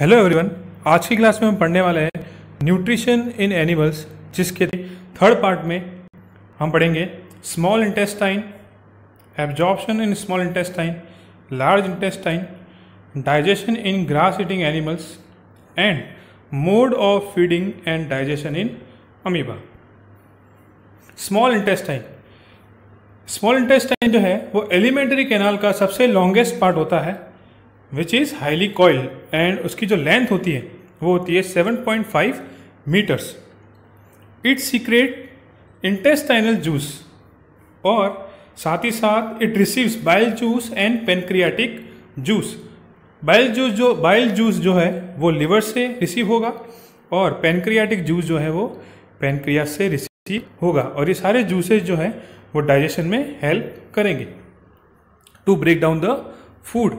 hello everyone आज की class में हम पढ़ने वाले हैं न्यूट्रिशन इन एनिमल्स जिसके थर्ड पार्ट में हम पढ़ेंगे small intestine absorption in small intestine large intestine digestion in grass eating animals and mode of feeding and digestion in amoeba small intestine small intestine जो है वो एलिमेंट्री कैनाल का सबसे longest part होता है which is highly coil and उसकी जो length होती है वो होती है 7.5 metres its secrete intestinal juice और साथ ही साथ it receives bile juice and pancreatic juice bile juice जो बाइल जूस जो है वो लिवर से रिसीव होगा और पेनक्रियाटिक जूस जो है वो पेनक्रिया से रिसीव होगा और ये सारे जूसेज जो हैं वो डाइजेशन में हेल्प करेंगे to break down the food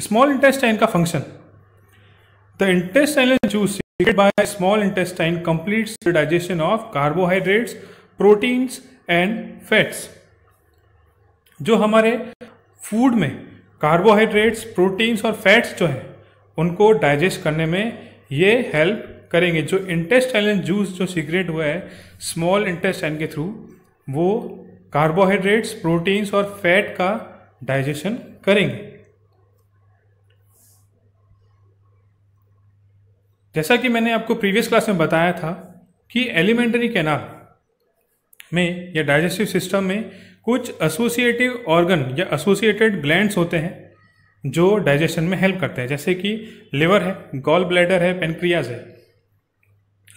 small intestine का function the intestine juice by small intestine complete digestion of carbohydrates proteins and fats जो हमारे फूड में कार्बोहाइड्रेट्स प्रोटीन्स और फैट्स जो हैं उनको डाइजेस्ट करने में ये हेल्प करेंगे जो इंटेस्टाइन जूस जो सीक्रेट हुआ है स्मॉल इंटेस्टाइन के थ्रू वो कार्बोहाइड्रेट्स प्रोटीन्स और फैट का डाइजेशन करेंगे जैसा कि मैंने आपको प्रीवियस क्लास में बताया था कि एलिमेंट्री कैनाल में या डाइजेस्टिव सिस्टम में कुछ एसोसिएटिव ऑर्गन या एसोसिएटेड ग्लैंड्स होते हैं जो डाइजेशन में हेल्प करते हैं जैसे कि लिवर है गॉल ब्लैडर है पेनक्रियाज है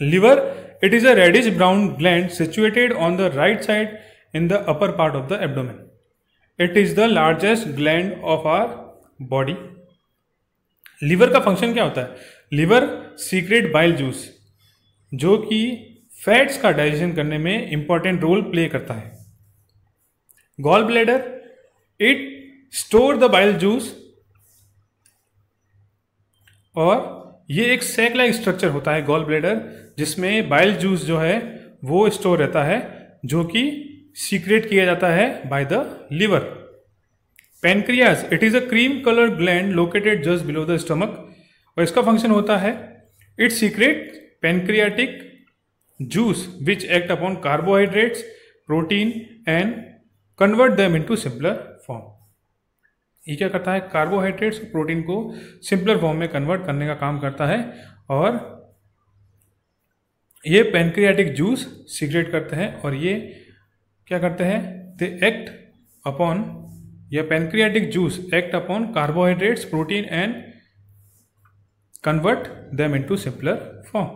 liver it is a reddish brown gland situated on the right side in the upper part of the abdomen it is the largest gland of our body liver का function क्या होता है liver secret bile juice जो कि fats का digestion करने में important role play करता है gall bladder it store the bile juice और ये एक सैक स्ट्रक्चर होता है गॉल ब्लेडर जिसमें बाइल जूस जो है वो स्टोर रहता है जो कि सीक्रेट किया जाता है by the liver pancreas it is a cream colour gland located just below the stomach और इसका फंक्शन होता है its secrete pancreatic juice which act upon carbohydrates protein and convert them into simpler form ये क्या करता है carbohydrates protein को simpler form में कन्वर्ट करने का काम करता है और ये पेनक्रियाटिक जूस सीक्रेट करते हैं और ये क्या करते हैं दे एक्ट अपॉन या pancreatic juice act upon carbohydrates protein and convert them into simpler form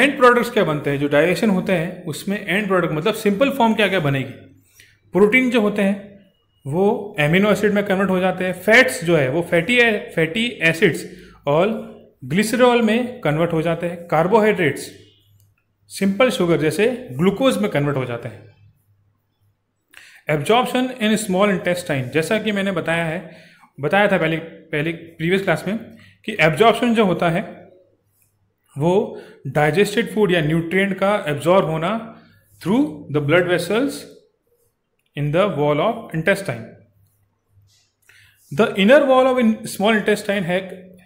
end products क्या बनते हैं जो डाइजेशन होते हैं उसमें एंड प्रोडक्ट मतलब सिंपल फॉर्म क्या क्या बनेगी प्रोटीन जो होते हैं वो एमिनो एसिड में कन्वर्ट हो जाते हैं फैट्स जो है वो फैटी फैटी एसिड्स और ग्लिसरॉल में कन्वर्ट हो जाते हैं कार्बोहाइड्रेट्स सिंपल शुगर जैसे ग्लूकोज में कन्वर्ट हो जाते हैं एब्जॉर्प्शन इन स्मॉल इंटेस्टाइन जैसा कि मैंने बताया है बताया था पहले पहले प्रीवियस क्लास में कि एब्जॉर्प्शन जो होता है वो डाइजेस्टेड फूड या न्यूट्रिएंट का एब्जॉर्ब होना through the blood vessels in the wall of intestine the inner wall of in small intestine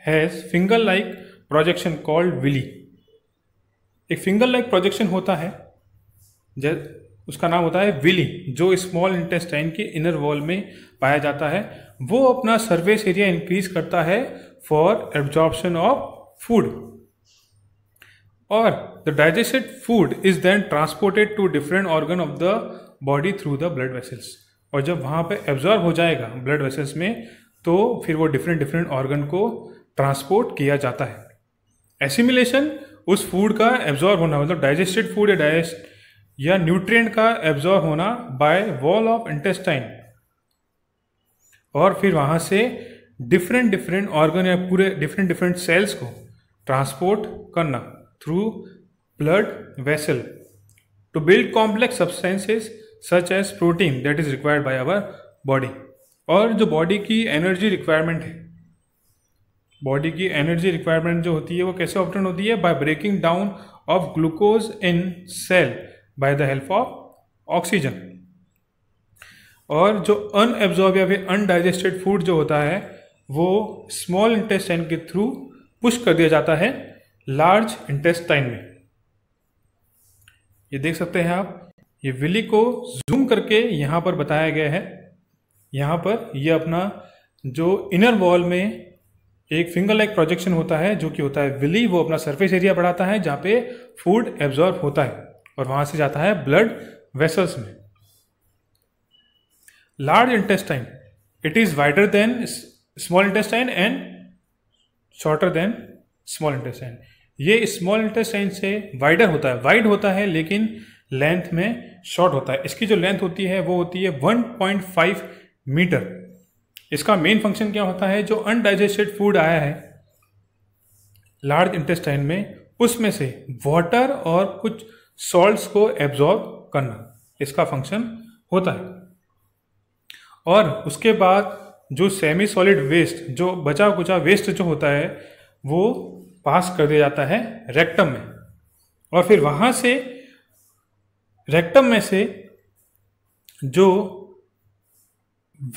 has finger like projection called villi एक फिंगर लाइक प्रोजेक्शन होता है उसका नाम होता है विली जो स्मॉल इंटेस्टाइन के इनर वॉल में पाया जाता है वो अपना सर्वेस एरिया इंक्रीज करता है फॉर एब्जॉर्प्शन ऑफ फूड और the digested food is then transported to different organ of the body through the blood vessels और जब वहाँ पे एब्जॉर्ब हो जाएगा ब्लड वेसल्स में तो फिर वो डिफरेंट डिफरेंट ऑर्गन को ट्रांसपोर्ट किया जाता है एसिमिलेशन उस फूड का एब्जॉर्ब होना मतलब डाइजेस्टेड फूड या डाइजेस्ट या न्यूट्रिएंट का एब्जॉर्ब होना बाय वॉल ऑफ इंटेस्टाइन और फिर वहाँ से डिफरेंट डिफरेंट ऑर्गन या पूरे डिफरेंट डिफरेंट सेल्स को ट्रांसपोर्ट करना through blood vessel to build complex substances such as protein that is required by our body और जो बॉडी की एनर्जी रिक्वायरमेंट है बॉडी की एनर्जी रिक्वायरमेंट जो होती है वो कैसे ऑप्टन होती है by breaking down of glucose in cell by the help of oxygen और जो अनएब्जॉर्ब या फिर अनडाइजेस्टेड फूड जो होता है वो स्मॉल इंटेस्टाइन के थ्रू पुश कर दिया जाता है लार्ज इंटेस्टाइन में ये देख सकते हैं आप ये विली को जूम करके यहाँ पर बताया गया है यहाँ पर ये अपना जो इनर वॉल में एक फिंगर लाइक प्रोजेक्शन होता है जो कि होता है विली वो अपना सरफेस एरिया बढ़ाता है जहाँ पे फूड एब्जॉर्ब होता है और वहां से जाता है ब्लड वेसल्स में large intestine it is wider than small intestine and shorter than small intestine ये स्मॉल इंटेस्टाइन से वाइडर होता है वाइड होता है लेकिन लेंथ में शॉर्ट होता है इसकी जो लेंथ होती है वो होती है 1.5 मीटर इसका मेन फंक्शन क्या होता है जो अनडाइजेस्टेड फूड आया है लार्ज इंटेस्टाइन में उसमें से वाटर और कुछ सॉल्ट्स को एब्जॉर्ब करना इसका फंक्शन होता है और उसके बाद जो सेमी सॉलिड वेस्ट जो बचा कुचा वेस्ट जो होता है वो पास कर दिया जाता है रेक्टम में और फिर वहां से रेक्टम में से जो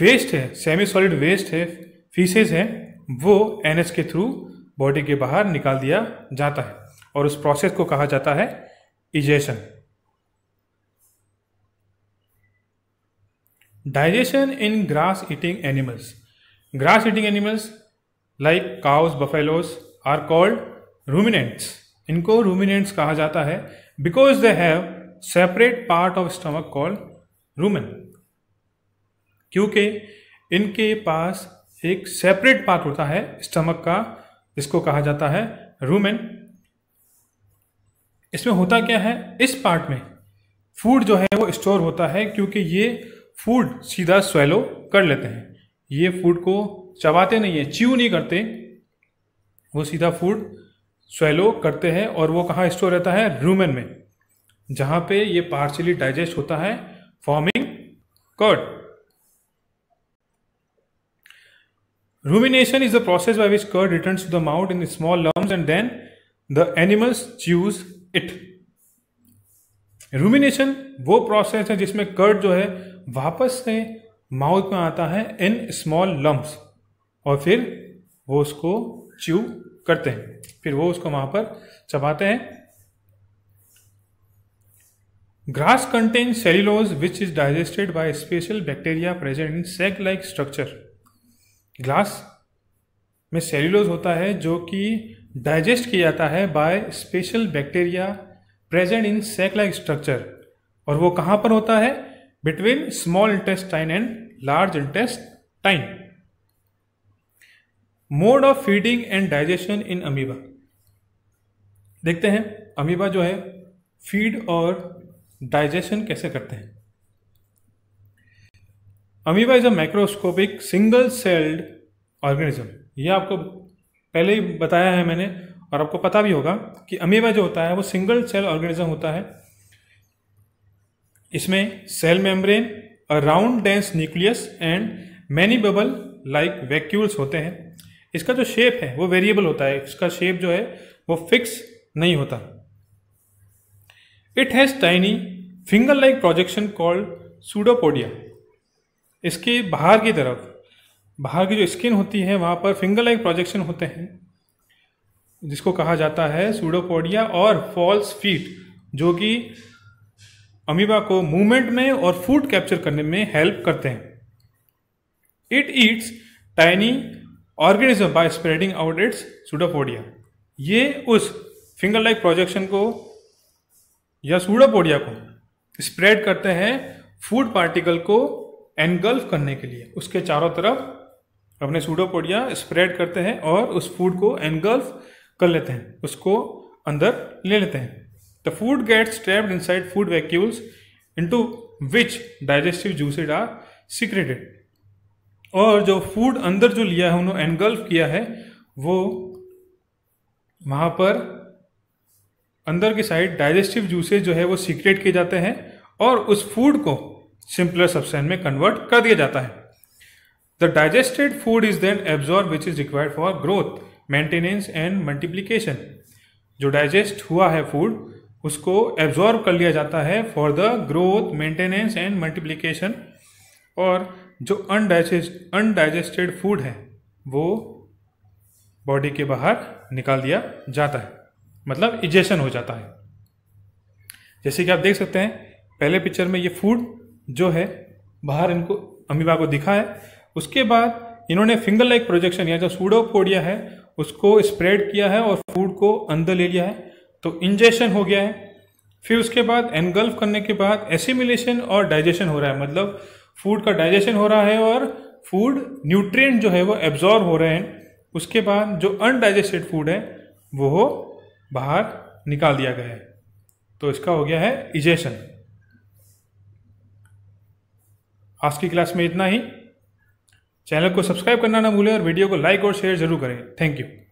वेस्ट है सेमी सॉलिड वेस्ट है फीसेज है वो एनएच के थ्रू बॉडी के बाहर निकाल दिया जाता है और उस प्रोसेस को कहा जाता है egestion digestion in grass eating animals grass eating animals like cows buffaloes are called ruminants इनको रूमिनेंट्स कहा जाता है because they have separate part of stomach called rumen क्योंकि इनके पास एक सेपरेट पार्ट होता है स्टमक का जिसको कहा जाता है रूमेन इसमें होता क्या है इस पार्ट में फूड जो है वो स्टोर होता है क्योंकि ये फूड सीधा स्वेलो कर लेते हैं ये फूड को चबाते नहीं है च्यू नहीं करते वो सीधा फूड स्वेलो करते हैं और वो कहाँ स्टोर रहता है रूमेन में जहाँ पे ये पार्शली डाइजेस्ट होता है forming curd rumination is the process by which curd return to the mouth in small lumps and then the animals chews it rumination वो प्रोसेस है जिसमें कर्ट जो है वापस से माउथ में आता है इन स्मॉल लम्ब्स और फिर वो उसको च्यू करते हैं फिर वो उसको वहां पर चबाते हैं grass contain cellulose which is digested by special bacteria present in sac like structure grass में सेल्यूलोज होता है जो कि डाइजेस्ट किया जाता है by special bacteria present in sac like structure और वो कहाँ पर होता है between small intestine and large intestine mode of feeding and digestion in amoeba देखते हैं अमीबा जो है फीड और डाइजेशन कैसे करते हैं amoeba is a microscopic single celled organism यह आपको पहले ही बताया है मैंने और आपको पता भी होगा कि अमीबा जो होता है वो सिंगल सेल ऑर्गेनिज्म होता है इसमें cell membrane around dense nucleus and many bubble like vacuoles होते हैं इसका जो शेप है वो वेरिएबल होता है इसका शेप जो है वो फिक्स नहीं होता it has tiny finger like projection called pseudopodia इसके बाहर की तरफ बाहर की जो स्किन होती है वहाँ पर फिंगर लाइक प्रोजेक्शन होते हैं जिसको कहा जाता है सूडोपोडिया और फॉल्स फीट जो कि अमीबा को मूवमेंट में और फूड कैप्चर करने में हेल्प करते हैं it eats tiny organism by spreading out its pseudopodia ये उस फिंगर लाइक प्रोजेक्शन को या सूडोपोडिया को स्प्रेड करते हैं फूड पार्टिकल को एनगल्फ करने के लिए उसके चारों तरफ अपने सूडोपोडिया स्प्रेड करते हैं और उस फूड को एनगल्फ कर लेते हैं उसको अंदर ले लेते हैं the food gets trapped inside food vacuoles into which digestive juices are secreted और जो फूड अंदर जो लिया है उन्होंने एनगल्फ किया है वो वहाँ पर अंदर की साइड डाइजेस्टिव जूसेज जो है वो सीक्रेट किए जाते हैं और उस फूड को सिंपलर सब्सटेंस में कन्वर्ट कर दिया जाता है The digested food is then absorbed which is required for growth, maintenance and multiplication जो डाइजेस्ट हुआ है फूड उसको एब्जॉर्ब कर लिया जाता है for the growth maintenance and multiplication और जो अनडाइजेस्ट अनडाइजेस्टेड फूड है वो बॉडी के बाहर निकाल दिया जाता है मतलब इजेशन हो जाता है जैसे कि आप देख सकते हैं पहले पिक्चर में ये फूड जो है बाहर इनको अमीबा को दिखा है उसके बाद इन्होंने फिंगर लाइक प्रोजेक्शन या जो सूडोपोडिया है उसको स्प्रेड किया है और फूड को अंदर ले लिया है तो इंजेशन हो गया है फिर उसके बाद एनगल्फ करने के बाद एसिमिलेशन और डाइजेशन हो रहा है मतलब फूड का डाइजेशन हो रहा है और फूड न्यूट्रिएंट जो है वो एब्जॉर्ब हो रहे हैं उसके बाद जो अनडाइजेस्टेड फूड है वो बाहर निकाल दिया गया है तो इसका हो गया है इजेशन आज की क्लास में इतना ही चैनल को सब्सक्राइब करना ना भूलें और वीडियो को लाइक और शेयर जरूर करें थैंक यू